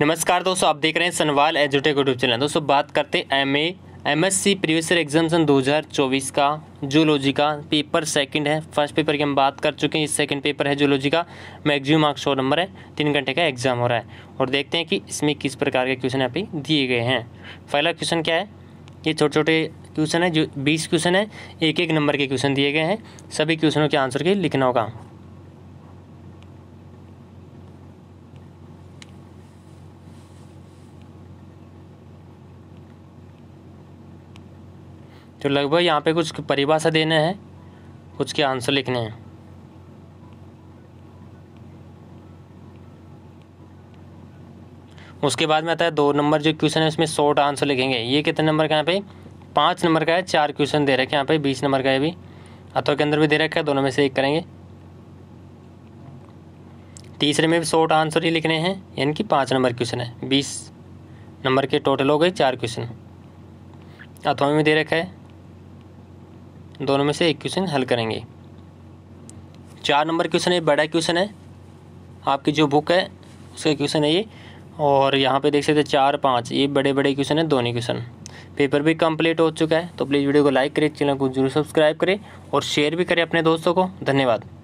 नमस्कार दोस्तों आप देख रहे हैं सनवाल एजुटेक यूट्यूब चैनल दोस्तों बात करते हैं M M S C previous year हज़ार 2024 का जूलॉजी का पेपर सेकंड है फर्स्ट पेपर की हम बात कर चुके हैं इस सेकंड पेपर है जूलॉजी का मैगजिम मार्क्स शो नंबर है तीन घंटे का एग्जाम हो रहा है और देखते हैं कि इसमें किस प्रकार के क्वेश्चन यहाँ पे दिए गए हैं पहला क्वेश्चन क्या है ये छोटे छोटे क्वेश्चन है जो बीस क्वेश्चन है एक एक नंबर के क्वेश्चन दिए गए हैं सभी क्वेश्चनों के आंसर के लिखना होगा तो लगभग यहाँ पे कुछ परिभाषा देने हैं कुछ के आंसर लिखने हैं उसके बाद में आता है दो नंबर जो क्वेश्चन है उसमें शॉर्ट आंसर लिखेंगे ये कितने नंबर का यहाँ पे पाँच नंबर का है चार क्वेश्चन दे रखे हैं यहाँ पे बीस नंबर का है भी अथवा के अंदर भी दे रखा है दोनों में से एक करेंगे तीसरे में भी शॉर्ट आंसर ही लिखने हैं यानी कि पाँच नंबर क्वेश्चन है बीस नंबर के टोटल हो गए चार क्वेश्चन अथवा में भी दे रखा है दोनों में से एक क्वेश्चन हल करेंगे चार नंबर क्वेश्चन है बड़ा क्वेश्चन है आपकी जो बुक है उसका क्वेश्चन है ये और यहाँ पे देख सकते हैं चार पाँच ये बड़े बड़े क्वेश्चन है दोनों क्वेश्चन पेपर भी कंप्लीट हो चुका है तो प्लीज़ वीडियो को लाइक करें चैनल को जरूर सब्सक्राइब करें और शेयर भी करें अपने दोस्तों को धन्यवाद